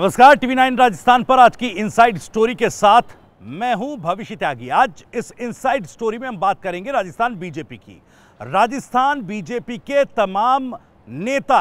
नमस्कार TV nine Rajasthan पर आज की इनसाइड स्टोरी के साथ मैं हूं भविष्य त्यागी आज इस इनसाइड स्टोरी में हम बात करेंगे राजस्थान बीजेपी की राजस्थान बीजेपी के तमाम नेता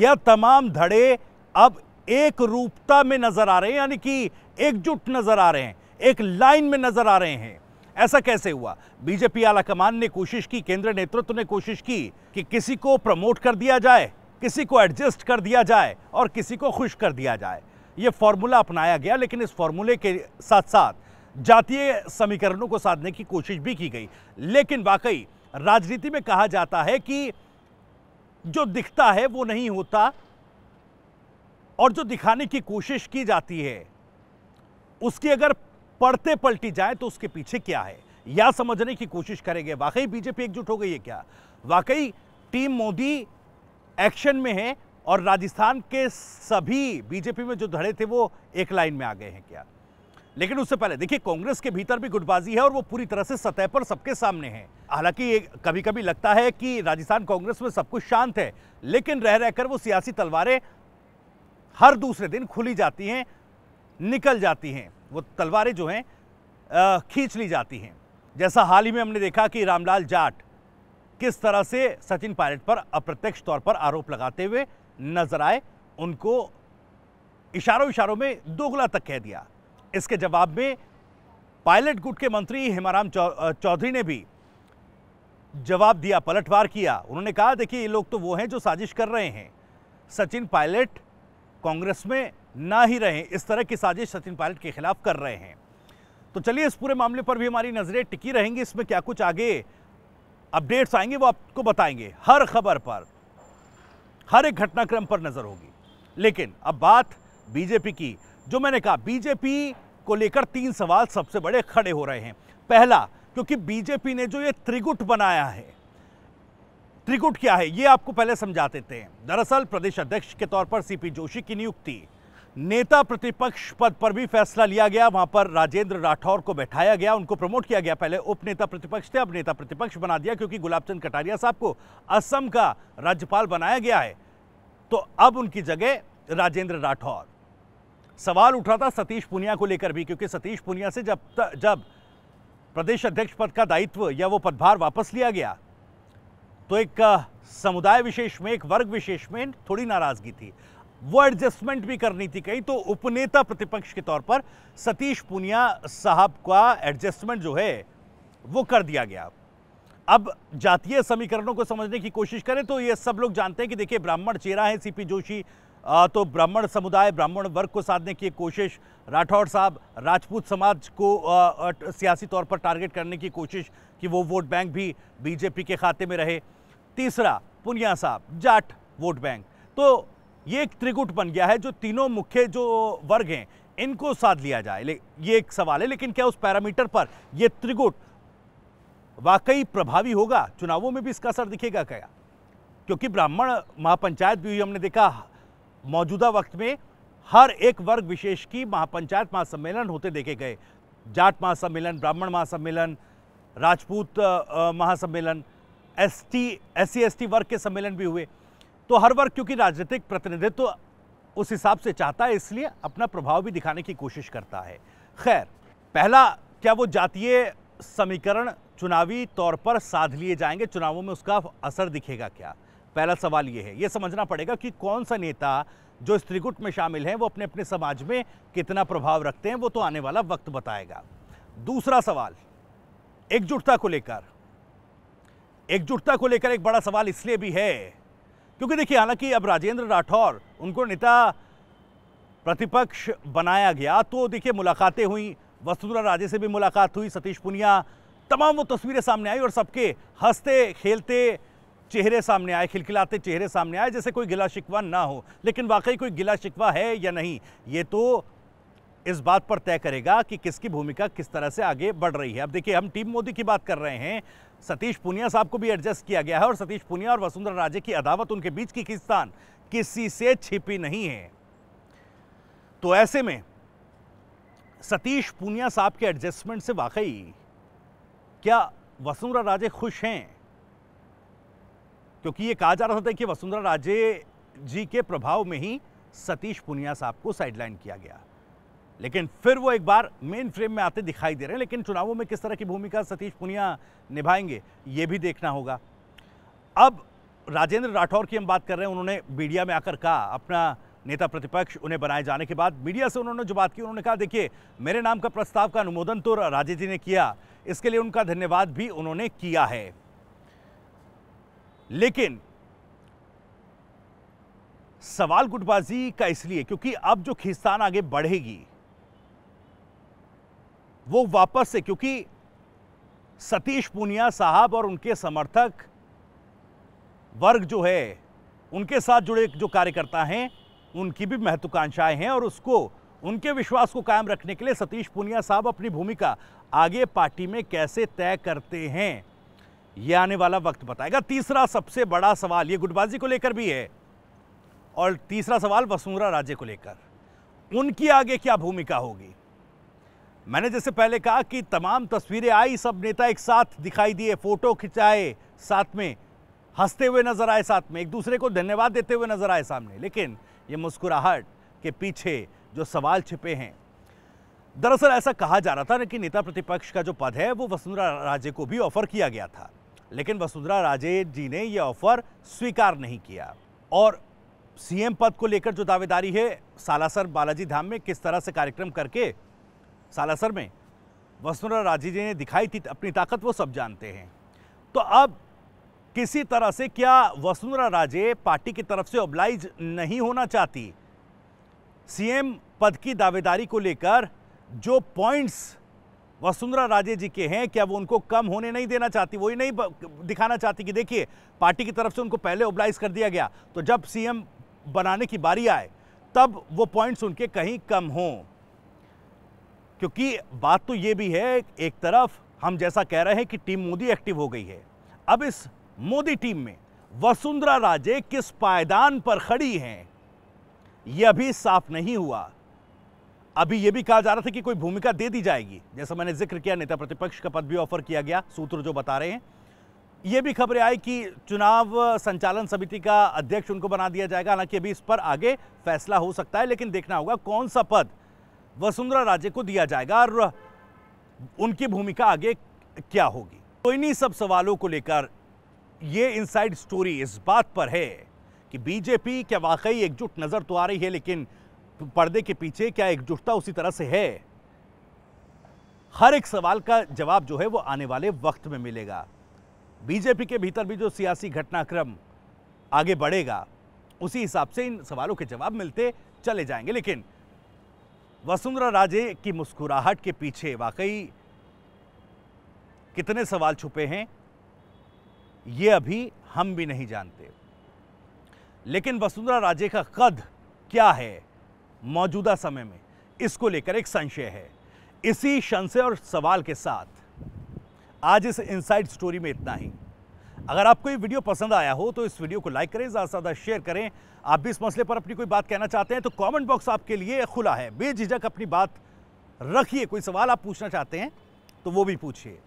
या तमाम धड़े अब एक रूपता में नजर आ रहे हैं यानी कि एकजुट नजर आ रहे हैं एक लाइन में नजर आ रहे हैं ऐसा कैसे हुआ बीजेपी आलाकमान ने कोशिश की केंद्रीय नेतृत्व ने कोशिश की कि किसी को प्रमोट कर दिया जाए किसी को एडजस्ट कर दिया जाए और किसी को खुश कर दिया जाए ये फॉर्मूला अपनाया गया लेकिन इस फॉर्मूले के साथ साथ जातीय समीकरणों को साधने की कोशिश भी की गई लेकिन वाकई राजनीति में कहा जाता है कि जो दिखता है वो नहीं होता और जो दिखाने की कोशिश की जाती है उसकी अगर पढ़ते पलटी जाए तो उसके पीछे क्या है या समझने की कोशिश करेंगे वाकई बीजेपी एकजुट हो गई है क्या वाकई टीम मोदी एक्शन में है और राजस्थान के सभी बीजेपी में जो धड़े थे वो एक लाइन में आ गए हैं क्या लेकिन उससे पहले देखिए कांग्रेस के भीतर भी गुटबाजी है और वो पूरी तरह से सतह पर सबके सामने है हालांकि कभी कभी लगता है कि राजस्थान कांग्रेस में सब कुछ शांत है लेकिन रह रहकर वो सियासी तलवारें हर दूसरे दिन खुली जाती हैं निकल जाती हैं वो तलवारें जो हैं खींच ली जाती हैं जैसा हाल ही में हमने देखा कि रामलाल जाट किस तरह से सचिन पायलट पर अप्रत्यक्ष तौर पर आरोप लगाते हुए नजर आए उनको इशारों इशारों में दोगला तक कह दिया इसके जवाब में पायलट गुट के मंत्री हेमाराम चौधरी ने भी जवाब दिया पलटवार किया उन्होंने कहा देखिए ये लोग तो वो हैं जो साजिश कर रहे हैं सचिन पायलट कांग्रेस में ना ही रहे इस तरह की साजिश सचिन पायलट के खिलाफ कर रहे हैं तो चलिए इस पूरे मामले पर भी हमारी नज़रें टिकी रहेंगी इसमें क्या कुछ आगे अपडेट्स आएंगे वो आपको बताएंगे हर खबर पर हर एक घटनाक्रम पर नजर होगी लेकिन अब बात बीजेपी की जो मैंने कहा बीजेपी को लेकर तीन सवाल सबसे बड़े खड़े हो रहे हैं पहला क्योंकि बीजेपी ने जो ये त्रिगुट बनाया है त्रिगुट क्या है ये आपको पहले समझा देते हैं दरअसल प्रदेश अध्यक्ष के तौर पर सीपी जोशी की नियुक्ति नेता प्रतिपक्ष पद पर भी फैसला लिया गया वहां पर राजेंद्र राठौर को बैठाया गया उनको प्रमोट किया गया पहले उप नेता प्रतिपक्ष थे अब नेता प्रतिपक्ष बना दिया क्योंकि गुलाबचंद कटारिया साहब को असम का राज्यपाल बनाया गया है तो अब उनकी जगह राजेंद्र राठौर सवाल उठा था सतीश पुनिया को लेकर भी क्योंकि सतीश पुनिया से जब जब प्रदेश अध्यक्ष पद का दायित्व या वो पदभार वापस लिया गया तो एक समुदाय विशेष में एक वर्ग विशेष में थोड़ी नाराजगी थी वो एडजस्टमेंट भी करनी थी कहीं तो उपनेता प्रतिपक्ष के तौर पर सतीश पूनिया साहब का एडजस्टमेंट जो है वो कर दिया गया अब जातीय समीकरणों को समझने की कोशिश करें तो ये सब लोग जानते हैं कि देखिए ब्राह्मण चेहरा है सीपी जोशी तो ब्राह्मण समुदाय ब्राह्मण वर्ग को साधने की कोशिश राठौड़ साहब राजपूत समाज को सियासी तौर पर टारगेट करने की कोशिश कि वो वोट बैंक भी बीजेपी के खाते में रहे तीसरा पुनिया साहब जाट वोट बैंक तो ये एक त्रिगुट बन गया है जो तीनों मुख्य जो वर्ग हैं इनको साध लिया जाए ये एक सवाल है लेकिन क्या उस पैरामीटर पर यह त्रिगुट वाकई प्रभावी होगा चुनावों में भी इसका असर दिखेगा क्या क्योंकि ब्राह्मण महापंचायत भी हुई हमने देखा मौजूदा वक्त में हर एक वर्ग विशेष की महापंचायत महासम्मेलन होते देखे गए जाट महासम्मेलन ब्राह्मण महासम्मेलन राजपूत महासम्मेलन एस टी एस सी वर्ग के सम्मेलन भी हुए तो हर वर्ग क्योंकि राजनीतिक प्रतिनिधित्व तो उस हिसाब से चाहता है इसलिए अपना प्रभाव भी दिखाने की कोशिश करता है खैर पहला क्या वो जातीय समीकरण चुनावी तौर पर साध लिए जाएंगे चुनावों में उसका असर दिखेगा क्या पहला सवाल ये है ये समझना पड़ेगा कि कौन सा नेता जो इस त्रिगुट में शामिल हैं वो अपने अपने समाज में कितना प्रभाव रखते हैं वो तो आने वाला वक्त बताएगा दूसरा सवाल एकजुटता को लेकर एकजुटता को लेकर एक बड़ा सवाल इसलिए भी है क्योंकि देखिए हालांकि अब राजेंद्र राठौर उनको नेता प्रतिपक्ष बनाया गया तो देखिए मुलाकातें हुई वसुंधरा राजे से भी मुलाकात हुई सतीश पुनिया तमाम वो तस्वीरें सामने आई और सबके हंसते खेलते चेहरे सामने आए खिलखिलाते चेहरे सामने आए जैसे कोई गिला शिकवा ना हो लेकिन वाकई कोई गिला शिकवा है या नहीं ये तो इस बात पर तय करेगा कि किसकी भूमिका किस तरह से आगे बढ़ रही है अब देखिए हम टीम मोदी की बात कर रहे हैं सतीश पुनिया साहब को भी एडजस्ट किया गया है और सतीश पुनिया और वसुंधरा राजे की अदावत उनके बीच की खिस्तान किसी से छिपी नहीं है तो ऐसे में सतीश पुनिया साहब के एडजस्टमेंट से वाकई क्या वसुंधरा राजे खुश हैं क्योंकि ये कहा जा रहा था कि वसुंधरा राजे जी के प्रभाव में ही सतीश पुनिया साहब को साइडलाइन किया गया लेकिन फिर वो एक बार मेन फ्रेम में आते दिखाई दे रहे हैं लेकिन चुनावों में किस तरह की भूमिका सतीश पुनिया निभाएंगे ये भी देखना होगा अब राजेंद्र राठौर की हम बात कर रहे हैं उन्होंने मीडिया में आकर कहा अपना नेता प्रतिपक्ष उन्हें बनाए जाने के बाद मीडिया से उन्होंने जो बात की उन्होंने कहा देखिए मेरे नाम का प्रस्ताव का अनुमोदन तो राजे जी ने किया इसके लिए उनका धन्यवाद भी उन्होंने किया है लेकिन सवाल गुटबाजी का इसलिए क्योंकि अब जो खिस्तान आगे बढ़ेगी वो वापस से क्योंकि सतीश पूनिया साहब और उनके समर्थक वर्ग जो है उनके साथ जुड़े जो कार्यकर्ता हैं उनकी भी महत्वाकांक्षाएं हैं और उसको उनके विश्वास को कायम रखने के लिए सतीश पूनिया साहब अपनी भूमिका आगे पार्टी में कैसे तय करते हैं यह आने वाला वक्त बताएगा तीसरा सबसे बड़ा सवाल ये गुटबाजी को लेकर भी है और तीसरा सवाल वसुंधरा राजे को लेकर उनकी आगे क्या भूमिका होगी मैंने जैसे पहले कहा कि तमाम तस्वीरें आई सब नेता एक साथ दिखाई दिए फोटो खिंचाए साथ में हंसते हुए नजर आए साथ में एक दूसरे को धन्यवाद देते हुए नजर आए सामने लेकिन ये मुस्कुराहट के पीछे जो सवाल छिपे हैं दरअसल ऐसा कहा जा रहा था ना कि नेता प्रतिपक्ष का जो पद है वो वसुंधरा राजे को भी ऑफर किया गया था लेकिन वसुंधरा राजे जी ने यह ऑफर स्वीकार नहीं किया और सीएम पद को लेकर जो दावेदारी है सालासर बालाजी धाम में किस तरह से कार्यक्रम करके सालासर में वसुंधरा राजे जी ने दिखाई थी अपनी ताकत वो सब जानते हैं तो अब किसी तरह से क्या वसुंधरा राजे पार्टी की तरफ से ओब्लाइज नहीं होना चाहती सीएम पद की दावेदारी को लेकर जो पॉइंट्स वसुंधरा राजे जी के हैं क्या वो उनको कम होने नहीं देना चाहती वही नहीं दिखाना चाहती कि देखिए पार्टी की तरफ से उनको पहले ओब्लाइज कर दिया गया तो जब सीएम बनाने की बारी आए तब वो पॉइंट्स उनके कहीं कम हों क्योंकि बात तो ये भी है एक तरफ हम जैसा कह रहे हैं कि टीम मोदी एक्टिव हो गई है अब इस मोदी टीम में वसुंधरा राजे किस पायदान पर खड़ी हैं यह अभी साफ नहीं हुआ अभी यह भी कहा जा रहा था कि कोई भूमिका दे दी जाएगी जैसा मैंने जिक्र किया नेता प्रतिपक्ष का पद भी ऑफर किया गया सूत्र जो बता रहे हैं यह भी खबरें आई कि चुनाव संचालन समिति का अध्यक्ष उनको बना दिया जाएगा हालांकि अभी इस पर आगे फैसला हो सकता है लेकिन देखना होगा कौन सा पद वसुंधरा राजे को दिया जाएगा और उनकी भूमिका आगे क्या होगी तो इन्हीं सब सवालों को लेकर ये इनसाइड स्टोरी इस बात पर है कि बीजेपी क्या वाकई एकजुट नज़र तो आ रही है लेकिन पर्दे के पीछे क्या एकजुटता उसी तरह से है हर एक सवाल का जवाब जो है वो आने वाले वक्त में मिलेगा बीजेपी के भीतर भी जो सियासी घटनाक्रम आगे बढ़ेगा उसी हिसाब से इन सवालों के जवाब मिलते चले जाएंगे लेकिन वसुंधरा राजे की मुस्कुराहट के पीछे वाकई कितने सवाल छुपे हैं ये अभी हम भी नहीं जानते लेकिन वसुंधरा राजे का कद क्या है मौजूदा समय में इसको लेकर एक संशय है इसी संशय और सवाल के साथ आज इस इनसाइड स्टोरी में इतना ही अगर आपको ये वीडियो पसंद आया हो तो इस वीडियो को लाइक करें ज़्यादा से ज़्यादा शेयर करें आप भी इस मसले पर अपनी कोई बात कहना चाहते हैं तो कमेंट बॉक्स आपके लिए खुला है बेझिझक अपनी बात रखिए कोई सवाल आप पूछना चाहते हैं तो वो भी पूछिए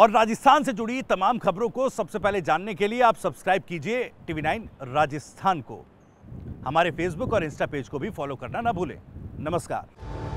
और राजस्थान से जुड़ी तमाम खबरों को सबसे पहले जानने के लिए आप सब्सक्राइब कीजिए टीवी नाइन राजस्थान को हमारे फेसबुक और इंस्टा पेज को भी फॉलो करना ना भूलें नमस्कार